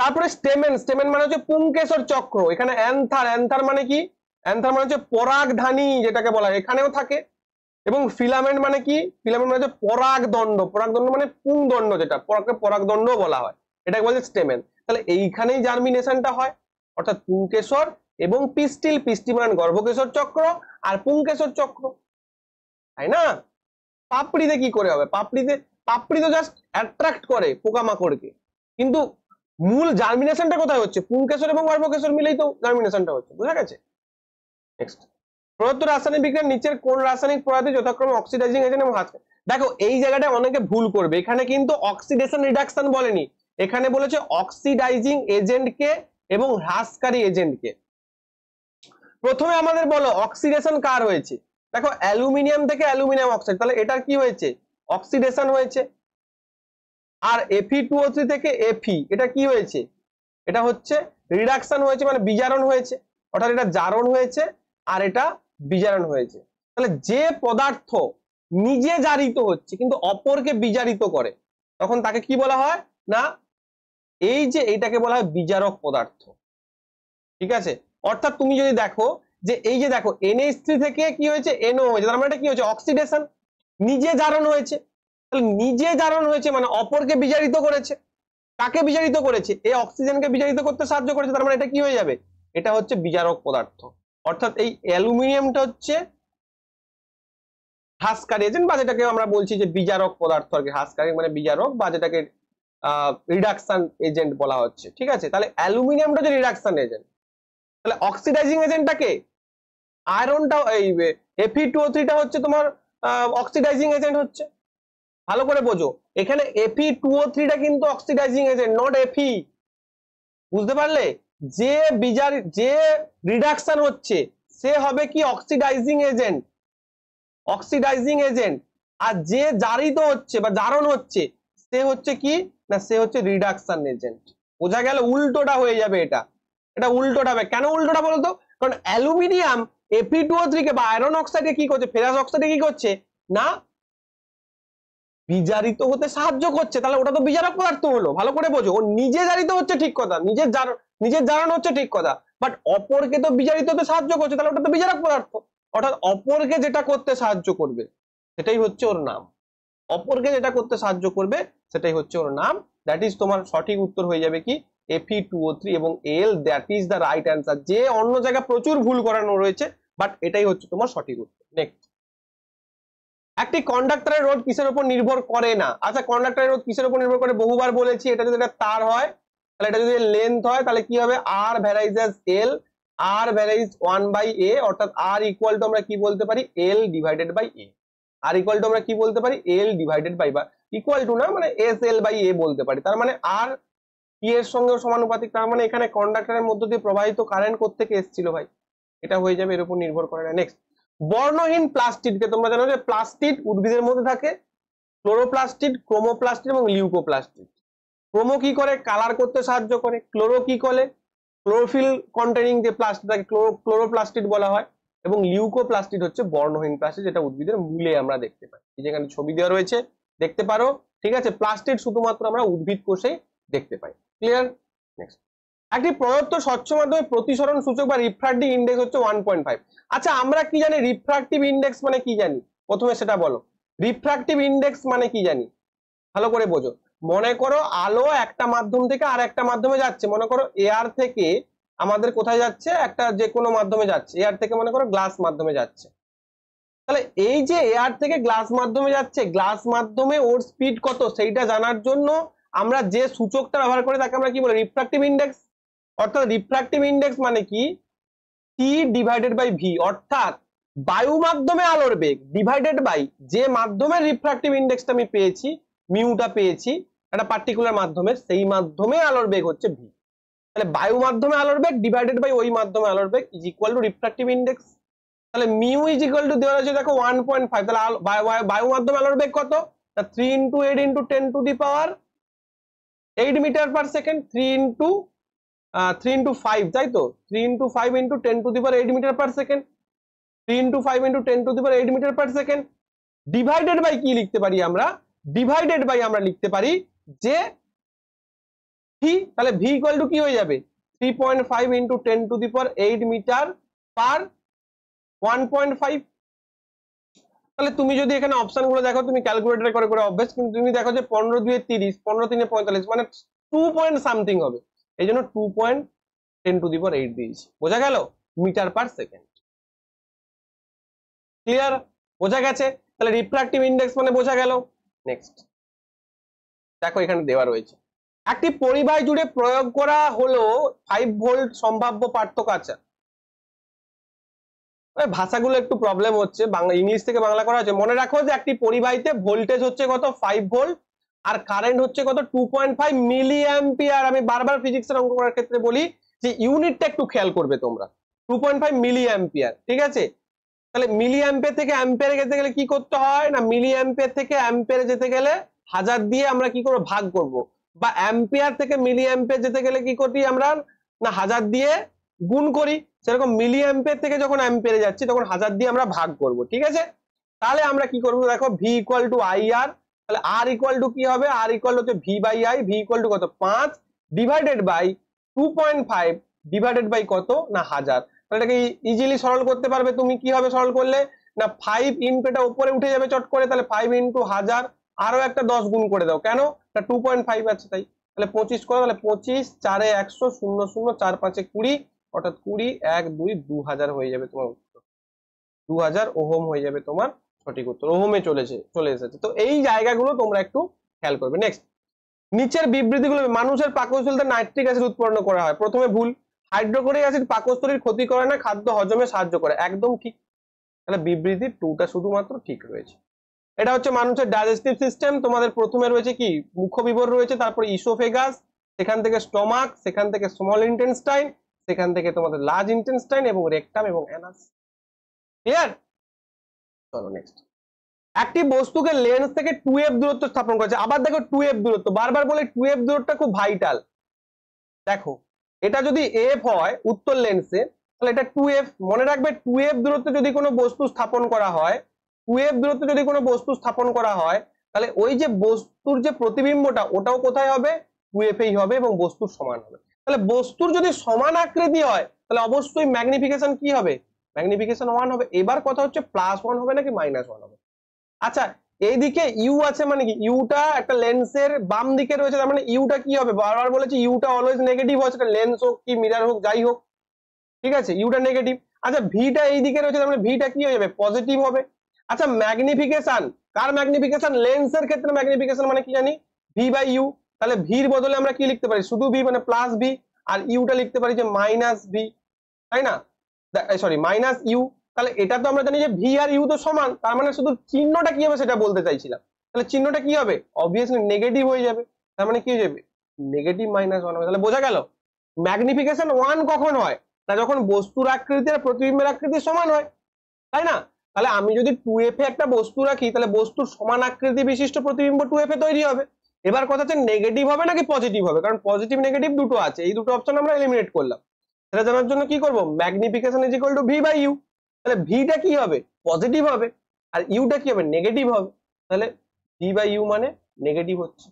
তারপরে স্টেমেন স্টেমেন মানে হচ্ছে পুংকেশর চক্র এখানে অ্যান্থার অ্যান্থার মানে কি অ্যান্থার মানে হচ্ছে পরাগধানী যেটাকে বলা হয় এখানেও থাকে এবং ফিলামেন্ট মানে কি ফিলামেন্ট মানে হচ্ছে পরাগদণ্ড পরাগদণ্ড মানে পুংদণ্ড যেটা পরাগকে পরাগদণ্ড বলা হয় এটাকে বলে স্টেমেন তাহলে এইখানেই জার্মিনেশনটা হয় অর্থাৎ পুংকেশর এবং পিস্টিল পিস্টি মানে গর্ভকেশর চক্র আর পুংকেশর চক্র তাই না পাপড়িতে কি করে হবে পাপড়িতে পাপড়ি তো জাস্ট অ্যাট্রাক্ট করে পোকামাকড়কে কিন্তু মূল জার্মিনেশনটা কোথায় হচ্ছে পুংকেশর এবং গর্ভকেশর মিলেই তো জার্মিনেশনটা হচ্ছে বুঝা গেছে নেক্সট প্রদত্ত রাসায়নিক বিক্রিয়ার নিচের কোন রাসায়নিক প্রয়াতে যথাক্রমে অক্সিডাইজিং এজেন্ট এবং দেখো এই জায়গাটা অনেকে ভুল করবে এখানে কিন্তু অক্সিডেশন রিডাকশন বলেনি এখানে বলেছে অক্সিডাইজিং এজেন্টকে এবং হ্রাসকারী এজেন্টকে প্রথমে আমাদের বলো অক্সিডেশন কার হয়েছে দেখো অ্যালুমিনিয়াম থেকে অ্যালুমিনিয়াম অক্সাইড তাহলে এটার কি হয়েছে অক্সিডেশন হয়েছে আর এফি টু থেকে এফি এটা কি হয়েছে এটা হচ্ছে রিডাকশন হয়েছে মানে বিজারণ হয়েছে অর্থাৎ এটা জারণ হয়েছে আর এটা বিজারণ হয়েছে তাহলে যে পদার্থ নিজে জারিত হচ্ছে কিন্তু অপরকে বিজারিত করে তখন তাকে কি বলা হয় না এই যে এইটাকে বলা হয় বিজারক পদার্থ ঠিক আছে অর্থাৎ তুমি যদি দেখো যে এই যে দেখো এনএস থেকে কি হয়েছে এনও হয়েছে তার মানে এটা কি হয়েছে অক্সিডেশন নিজে জারণ হয়েছে তাহলে নিজে জারণ হয়েছে মানে অপরকে বিজারিত করেছে কাকে বিজারিত করেছে এই অক্সিজেনকে বিজারিত করতে সাহায্য করেছে তার মানে এটা কি হয়ে যাবে এটা হচ্ছে বিজারক পদার্থ অর্থাৎ এই অ্যালুমিনিয়ামটা হচ্ছে হাসকারি এজেন্ট বা যেটাকে আমরা বলছি যে বিজারক পদার্থ আর কি হাসকারি মানে বিজারক বা যেটাকে রিডাকশন এজেন্ট বলা হচ্ছে ঠিক আছে তাহলে অ্যালুমিনিয়ামটা হচ্ছে রিডাকশন এজেন্ট তাহলে অক্সিডাইজিং এজেন্টটাকে আয়রনটা এই এফি টু থ্রিটা হচ্ছে তোমার অক্সিডাইজিং এজেন্ট হচ্ছে ভালো করে বোঝো এখানে এফি টু ও থ্রিটা কিন্তু অক্সিডাইজিং এজেন্ট নট এফি বুঝতে পারলে যে বিজার যে রিডাকশন হচ্ছে সে হবে কি অক্সিডাইজিং এজেন্ট অক্সিডাইজিং এজেন্ট আর যে জারিত হচ্ছে বা জারণ হচ্ছে সে হচ্ছে কি না সে হচ্ছে রিডাকশন এজেন্ট বোঝা গেল উল্টোটা হয়ে যাবে এটা এটা উল্টোটা হবে কেন উল্টোটা বলতো কারণ অ্যালুমিনিয়াম এফি টু থ্রিকে বা আয়রন অক্সাইডে কি করছে ফেরাস অক্সাইডে কি করছে না বিজারিত হতে সাহায্য করছে তাহলে ওটা তো বিজারক পদার্থ হলো ভালো করে বোঝো ও নিজে জারিত হচ্ছে ঠিক কথা নিজে নিজের জানানো হচ্ছে ঠিক কথা বাট অপরকে তো বিচারিত হতে সাহায্য করছে তাহলে ওটা তো বিচারক পদার্থ অর্থাৎ অপরকে যেটা করতে সাহায্য করবে সেটাই হচ্ছে ওর নাম অপরকে যেটা করতে সাহায্য করবে সেটাই হচ্ছে ওর নাম দ্যাট ইজ তোমার সঠিক উত্তর হয়ে যাবে কি এফি টু ও থ্রি এবং L that is the right answer যে অন্য জায়গায় প্রচুর ভুল করানো রয়েছে বাট এটাই হচ্ছে তোমার সঠিক উত্তর নেক্সট একটি কন্ডাক্টরের রোড কিসের উপর নির্ভর করে না আচ্ছা কন্ডাক্টরের রোড কিসের উপর নির্ভর করে বহুবার বলেছি এটা যদি একটা তার হয় তাহলে এটা যদি লেন্থ হয় তাহলে কি হবে আর ভ্যারাইজ এল আর ভ্যারাইজ ওয়ান বাই এ অর্থাৎ আর ইকুয়াল টু আমরা কি বলতে পারি L divided by A R equal to আমরা কি বলতে পারি এল ডিভাইডেড বাই বা ইকুয়াল টু না মানে এস এল বাই এ বলতে পারি তার মানে আর পি এর সঙ্গে সমানুপাতিক তার মানে এখানে কন্ডাক্টরের মধ্য দিয়ে প্রবাহিত কারেন্ট কোথেকে এসেছিল ভাই এটা হয়ে যাবে এর উপর নির্ভর করে না নেক্সট বর্ণহীন প্লাস্টিডকে তোমরা জানো যে প্লাস্টিড উদ্ভিদের মধ্যে থাকে ক্লোরোপ্লাস্টিড ক্রোমোপ্লাস্টিড এবং লিউকোপ্লাস্টিড ক্রোমো কি করে কালার করতে সাহায্য করে ক্লোরো কি করে ক্লোরোফিল কন্টেনিং যে প্লাস্টিক তাকে ক্লোরোপ্লাস্টিড বলা হয় এবং লিউকোপ্লাস্টিড হচ্ছে বর্ণহীন প্লাস্টিড যেটা উদ্ভিদের মূলে আমরা দেখতে পাই যেখানে ছবি দেওয়া রয়েছে দেখতে পারো ঠিক আছে প্লাস্টিড শুধুমাত্র আমরা উদ্ভিদ কোষে দেখতে পাই ক্লিয়ার নেক্সট একটি প্রদত্ত স্বচ্ছ মাধ্যমে প্রতিসরণ সূচক বা রিফ্রাক্টিভ ইন্ডেক্স হচ্ছে ওয়ান পয়েন্ট ফাইভ আচ্ছা আমরা কি জানি রিফ্রাক্টিভ ইন্ডেক্স মানে কি জানি প্রথমে সেটা বলো রিফ্রাক্টিভ ইন্ডেক্স মানে কি জানি ভালো করে বোঝো মনে করো আলো একটা মাধ্যম থেকে আর একটা মাধ্যমে যাচ্ছে মনে করো এয়ার থেকে আমাদের কোথায় যাচ্ছে একটা যে কোনো মাধ্যমে যাচ্ছে এয়ার থেকে মনে করো গ্লাস মাধ্যমে যাচ্ছে তাহলে এই যে এয়ার থেকে গ্লাস মাধ্যমে যাচ্ছে গ্লাস মাধ্যমে ওর স্পিড কত সেইটা জানার জন্য আমরা যে সূচকটা ব্যবহার করি তাকে আমরা কি বলি রিফ্রাক্টিভ ইন্ডেক্স অর্থাৎ রিফ্রাক্টিভ ইন্ডেক্স মানে কি টি ডিভাইডেড বাই ভি অর্থাৎ বায়ু মাধ্যমে আলোর বেগ ডিভাইডেড বাই যে মাধ্যমে রিফ্রাক্টিভ ইন্ডেক্সটা আমি পেয়েছি মিউটা পেয়েছি একটা পার্টিকুলার মাধ্যমে সেই মাধ্যমে আলোর বেগ হচ্ছে ভি তাহলে বায়ু মাধ্যমে আলোর বেগ ডিভাইডেড বাই ওই মাধ্যমে আলোর বেগ is equal to refractive index তাহলে মিউ ইজ ইকুয়াল টু দেওয়া আছে দেখো ওয়ান পয়েন্ট ফাইভ তাহলে বায়ু মাধ্যমে আলোর বেগ কত তা three into eight into ten to the power eight metre per second three into three into five তাই তো three into five into ten to the power eight metre per second three into five into ten to the power eight metre per second divided by কি লিখতে পারি আমরা divided by আমরা লিখতে পারি যে ভি তাহলে ভি ইকুয়াল টু কি হয়ে যাবে three point five into ten to the power eight metre per one point five তাহলে তুমি যদি এখানে অপশন গুলো দেখো তুমি ক্যালকুলেটার করে করে অভ্যেস কিন্তু তুমি দেখো যে পনেরো দুয়ে তিরিশ পনেরো তিনে পঁয়তাল্লিশ মানে টু পয়েন্ট সামথিং হবে এই জন্য two point ten to the power eight দিয়েছি বোঝা গেল মিটার পার সেকেন্ড ক্লিয়ার বোঝা গেছে তাহলে রিফ্রাক্টিভ ইন্ডেক্স মানে বোঝা গেল নেক্সট দেখো এখানে দেওয়া রয়েছে একটি পরিবার জুড়ে প্রয়োগ করা হলো ফাইভ ভোল্ট সম্ভাব্য পার্থক্য আচার ভাষাগুলো একটু প্রবলেম হচ্ছে বাংলা ইংলিশ থেকে বাংলা করা হচ্ছে মনে রাখো যে একটি পরিবাহিতে ভোল্টেজ হচ্ছে কত ফাইভ ভোল্ট আর কারেন্ট হচ্ছে কত two point five milliampere আমি বারবার ফিজিক্সের অঙ্ক করার ক্ষেত্রে বলি যে ইউনিটটা একটু খেয়াল করবে তোমরা two point five milliampere ঠিক আছে তাহলে মিলি অ্যাম্পিয়ার থেকে অ্যাম্পিয়ারে যেতে গেলে কি করতে হয় না মিলি অ্যাম্পিয়ার থেকে অ্যাম্পিয়ারে যেতে গেলে হাজার দিয়ে আমরা কি করবো ভাগ করব বা অ্যাম্পিয়ার থেকে মিলি অ্যাম্পিয়ার যেতে গেলে কি করি আমরা না হাজার দিয়ে গুণ করি সেরকম মিলি অ্যাম্পিয়ার থেকে যখন অ্যাম্পিয়ারে যাচ্ছি তখন হাজার দিয়ে আমরা ভাগ করব ঠিক আছে তাহলে আমরা কি করবো দেখো V equal to I R তাহলে আর ইকুয়াল টু কি হবে আর ইকুয়াল হচ্ছে V by I V equal to কত পাঁচ divided by two point five divided by কত না হাজার তাহলে এটাকে ইজিলি সরল করতে পারবে তুমি কি হবে সরল করলে না ফাইভ ইনটু এটা উপরে উঠে যাবে চট করে তাহলে ফাইভ ইনটু হাজার আরো একটা দশ গুণ করে দাও কেন টু পয়েন্ট ফাইভ আছে তাই তাহলে পঁচিশ করে তাহলে পঁচিশ চারে একশো শূন্য শূন্য চার পাঁচে কুড়ি অর্থাৎ কুড়ি এক দুই দু হাজার হয়ে যাবে তোমার উত্তর দু হাজার ওহম হয়ে যাবে তোমার সঠিক উত্তর ওহমে চলেছে চলে এসেছে তো এই জায়গাগুলো তোমরা একটু খেয়াল করবে নেক্সট নিচের বিবৃতিগুলো মানুষের পাকস্থলীতে নাইট্রিক অ্যাসিড উৎপন্ন করা হয় প্রথমে ভুল হাইড্রোক্লোরিক অ্যাসিড পাকস্থলীর ক্ষতি করে না খাদ্য হজমে সাহায্য করে একদম ঠিক তাহলে বিবৃতি টুটা শুধুমাত্র ঠিক রয়েছে এটা হচ্ছে মানুষের ডাইজেস্টিভ সিস্টেম তোমাদের প্রথমে রয়েছে কি বিবর রয়েছে তারপর ইসোফেগাস সেখান থেকে স্টমাক সেখান থেকে স্মল ইন্টেনস্টাইন সেখান থেকে তোমাদের লার্জ ইন্টেনস্টাইন এবং রেকটাম এবং অ্যানাস ক্লিয়ার চলো নেক্সট একটি বস্তুকে লেন্স থেকে টু এফ দূরত্ব স্থাপন করেছে আবার দেখো টু এফ দূরত্ব বারবার বলে টু এফ দূরত্বটা খুব ভাইটাল দেখো এটা যদি এফ হয় উত্তর লেন্সে তাহলে এটা টু এফ মনে রাখবে টু এফ দূরত্বে যদি কোনো বস্তু স্থাপন করা হয় কুয়েব দূরত্বে যদি কোনো বস্তু স্থাপন করা হয় তাহলে ওই যে বস্তুর যে প্রতিবিম্বটা ওটাও কোথায় হবে কুয়েফেই হবে এবং বস্তুর সমান হবে তাহলে বস্তুর যদি সমান আকৃতি হয় তাহলে অবশ্যই ম্যাগনিফিকেশন কি হবে ম্যাগনিফিকেশন ওয়ান হবে এবার কথা হচ্ছে প্লাস ওয়ান হবে নাকি মাইনাস ওয়ান হবে আচ্ছা এইদিকে ইউ আছে মানে কি ইউটা একটা লেন্সের বাম দিকে রয়েছে তার মানে ইউটা কি হবে বারবার বলেছে ইউটা অলওয়েজ নেগেটিভ হয় সেটা লেন্স হোক কি মিরার হোক যাই হোক ঠিক আছে ইউটা নেগেটিভ আচ্ছা ভিটা এই দিকে রয়েছে তার মানে ভিটা কি হয়ে যাবে পজিটিভ হবে আচ্ছা ম্যাগনিফিকেশন কার ম্যাগনিফিকেশন লেন্সের ক্ষেত্রে ম্যাগনিফিকেশন মানে কি জানি ভি বাই ইউ তাহলে ভির বদলে আমরা কি লিখতে পারি শুধু ভি মানে প্লাস ভি আর ইউটা লিখতে পারি যে মাইনাস ভি তাই না সরি মাইনাস ইউ তাহলে এটা তো আমরা জানি যে ভি আর ইউ তো সমান তার মানে শুধু চিহ্নটা কি হবে সেটা বলতে চাইছিলাম তাহলে চিহ্নটা কি হবে অবভিয়াসলি নেগেটিভ হয়ে যাবে তার মানে কি হয়ে যাবে নেগেটিভ মাইনাস ওয়ান হবে তাহলে বোঝা গেল ম্যাগনিফিকেশন ওয়ান কখন হয় না যখন বস্তুর আকৃতি আর প্রতিবিম্বের আকৃতি সমান হয় তাই না তাহলে আমি যদি টু এফ এ একটা বস্তু রাখি তাহলে বস্তুর সমান আকৃতি বিশিষ্ট প্রতিবিম্ব টু এফ এ তৈরি হবে এবার কথা হচ্ছে নেগেটিভ হবে নাকি পজিটিভ হবে কারণ পজিটিভ নেগেটিভ দুটো আছে এই দুটো অপশন আমরা এলিমিনেট করলাম সেটা জানার জন্য কি করবো magnification is equal to V by U তাহলে ভিটা কি হবে পজিটিভ হবে আর ইউটা কি হবে নেগেটিভ হবে তাহলে ভি বাই ইউ মানে নেগেটিভ হচ্ছে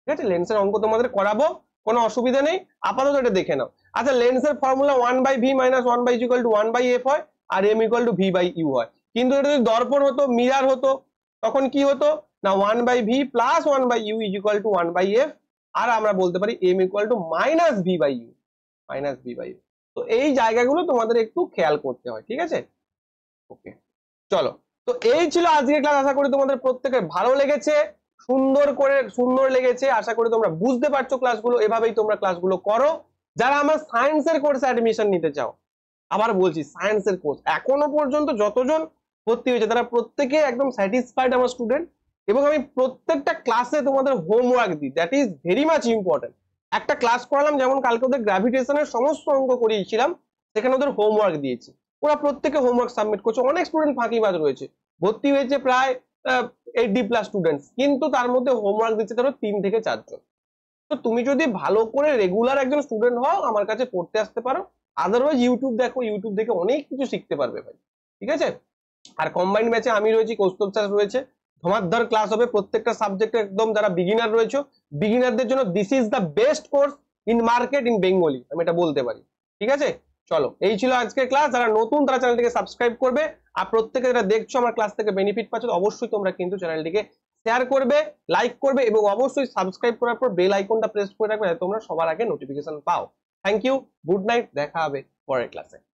ঠিক আছে লেন্সের অঙ্ক তোমাদের করাবো কোনো অসুবিধা নেই আপাতত এটা দেখে নাও আচ্ছা লেন্সের formula one by V minus one by equal to one by F হয় আর M equal to V by U হয় কিন্তু এটা যদি দর্পণ হতো মিরার হতো তখন কি হতো না one by V plus one by U is equal to one by F আর আমরা বলতে পারি M equal to minus V by U minus V by U তো এই জায়গাগুলো তোমাদের একটু খেয়াল করতে হয় ঠিক আছে ওকে চলো তো এই ছিল আজকের ক্লাস আশা করি তোমাদের প্রত্যেকের ভালো লেগেছে সুন্দর করে সুন্দর লেগেছে আশা করি তোমরা বুঝতে পারছো ক্লাসগুলো এভাবেই তোমরা ক্লাসগুলো করো যারা আমার সায়েন্সের কোর্সে অ্যাডমিশন নিতে চাও আবার বলছি সায়েন্সের কোর্স এখনো পর্যন্ত যতজন ভর্তি হয়েছে তারা প্রত্যেকে একদম স্যাটিসফাইড আমার স্টুডেন্ট এবং আমি প্রত্যেকটা ক্লাসে তোমাদের হোমওয়ার্ক দিই that is very much important একটা ক্লাস করালাম যেমন কালকে ওদের গ্র্যাভিটেশনের সমস্ত অঙ্ক করিয়েছিলাম সেখানে ওদের হোমওয়ার্ক দিয়েছি ওরা প্রত্যেকে হোমওয়ার্ক সাবমিট করছে অনেক স্টুডেন্ট ফাঁকিবাজ রয়েছে ভর্তি হয়েছে প্রায় এইটি প্লাস স্টুডেন্ট কিন্তু তার মধ্যে হোমওয়ার্ক দিচ্ছে ধরো তিন থেকে চারজন তো তুমি যদি ভালো করে রেগুলার একজন স্টুডেন্ট হও আমার কাছে পড়তে আসতে পারো আদারওয়াইজ ইউটিউব দেখো ইউটিউব দেখে অনেক কিছু শিখতে পারবে ভাই ঠিক আছে আর কম্বাইন্ড ব্যাচে আমি রয়েছি কৌস্তব স্যার রয়েছে ধর ক্লাস হবে প্রত্যেকটা সাবজেক্টে একদম যারা বিগিনার রয়েছে বিগিনারদের জন্য this is the best course in market in Bengali আমি এটা বলতে পারি ঠিক আছে চলো এই ছিল আজকের ক্লাস যারা নতুন তারা চ্যানেলটিকে সাবস্ক্রাইব করবে আর প্রত্যেকে যারা দেখছো আমার ক্লাস থেকে বেনিফিট পাচ্ছ অবশ্যই তোমরা কিন্তু চ্যানেলটিকে শেয়ার করবে লাইক করবে এবং অবশ্যই সাবস্ক্রাইব করার পর বেল আইকনটা প্রেস করে রাখবে তোমরা সবার আগে নোটিফিকেশন পাও থ্যাংক ইউ গুড নাইট দেখা হবে পরের ক্লাসে